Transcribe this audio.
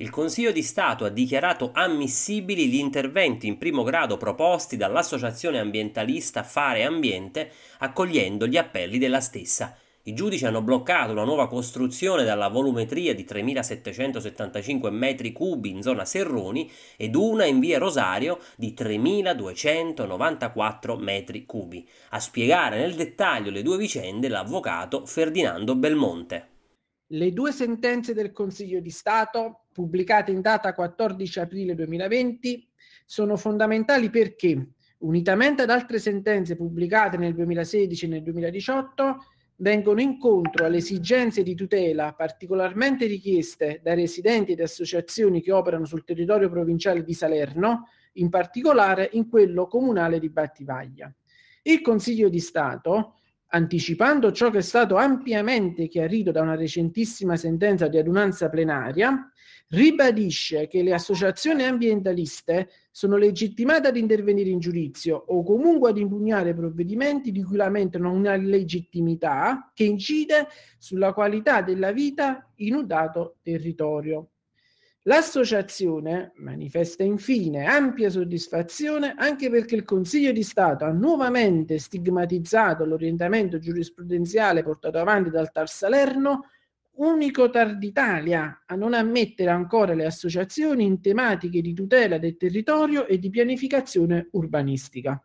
il Consiglio di Stato ha dichiarato ammissibili gli interventi in primo grado proposti dall'associazione ambientalista Fare Ambiente, accogliendo gli appelli della stessa. I giudici hanno bloccato una nuova costruzione dalla volumetria di 3.775 metri cubi in zona Serroni ed una in via Rosario di 3.294 metri cubi. A spiegare nel dettaglio le due vicende l'avvocato Ferdinando Belmonte le due sentenze del Consiglio di Stato, pubblicate in data 14 aprile 2020, sono fondamentali perché, unitamente ad altre sentenze pubblicate nel 2016 e nel 2018, vengono incontro alle esigenze di tutela particolarmente richieste da residenti ed associazioni che operano sul territorio provinciale di Salerno, in particolare in quello comunale di Battivaglia. Il Consiglio di Stato, anticipando ciò che è stato ampiamente chiarito da una recentissima sentenza di adunanza plenaria, ribadisce che le associazioni ambientaliste sono legittimate ad intervenire in giudizio o comunque ad impugnare provvedimenti di cui lamentano una legittimità che incide sulla qualità della vita in un dato territorio. L'associazione manifesta infine ampia soddisfazione anche perché il Consiglio di Stato ha nuovamente stigmatizzato l'orientamento giurisprudenziale portato avanti dal Tar Salerno, unico Tar d'Italia a non ammettere ancora le associazioni in tematiche di tutela del territorio e di pianificazione urbanistica.